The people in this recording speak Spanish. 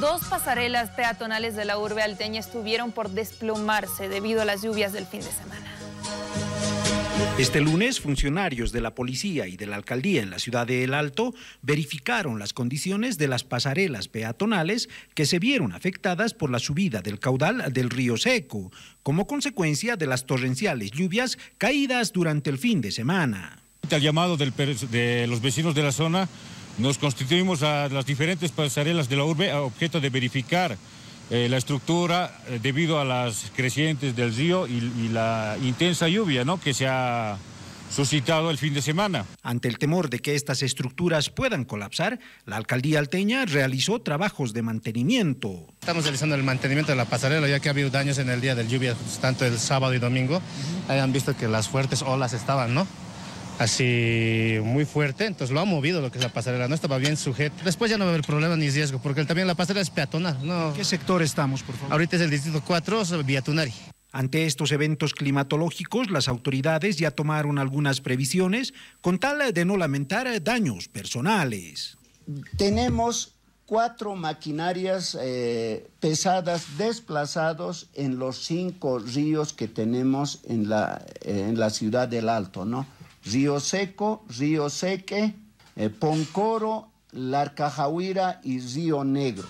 Dos pasarelas peatonales de la urbe alteña estuvieron por desplomarse debido a las lluvias del fin de semana. Este lunes, funcionarios de la policía y de la alcaldía en la ciudad de El Alto verificaron las condiciones de las pasarelas peatonales que se vieron afectadas por la subida del caudal del río Seco, como consecuencia de las torrenciales lluvias caídas durante el fin de semana. Al llamado de los vecinos de la zona, nos constituimos a las diferentes pasarelas de la urbe a objeto de verificar eh, la estructura eh, debido a las crecientes del río y, la intensa lluvia que se ha suscitado el fin de semana. Ante el temor de que estas estructuras puedan colapsar, la alcaldía alteña realizó trabajos de mantenimiento. Estamos realizando el mantenimiento de la pasarela ya que ha habido daños en el día de lluvia, tanto el sábado y domingo. Hayan visto que las fuertes olas estaban, ¿no? así muy fuerte, entonces lo ha movido lo que es la pasarela, no estaba bien sujeto. Después ya no va a haber problema ni riesgo, porque también la pasarela es peatonal. No. qué sector estamos, por favor? Ahorita es el distrito 4, tunari Ante estos eventos climatológicos, las autoridades ya tomaron algunas previsiones con tal de no lamentar daños personales. Tenemos cuatro maquinarias eh, pesadas desplazados en los cinco ríos que tenemos en la, eh, en la ciudad del Alto, ¿no? Río Seco, Río Seque, eh, Poncoro, Larcajahuira y Río Negro.